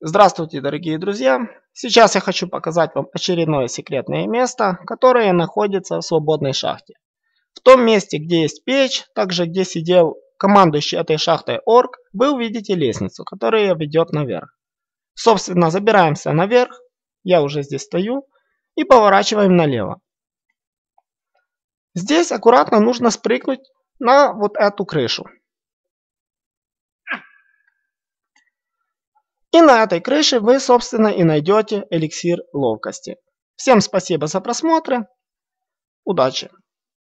Здравствуйте, дорогие друзья! Сейчас я хочу показать вам очередное секретное место, которое находится в свободной шахте. В том месте, где есть печь, также где сидел командующий этой шахтой орк, вы увидите лестницу, которая ведет наверх. Собственно, забираемся наверх, я уже здесь стою, и поворачиваем налево. Здесь аккуратно нужно спрыгнуть на вот эту крышу. И на этой крыше вы, собственно, и найдете эликсир ловкости. Всем спасибо за просмотр. Удачи!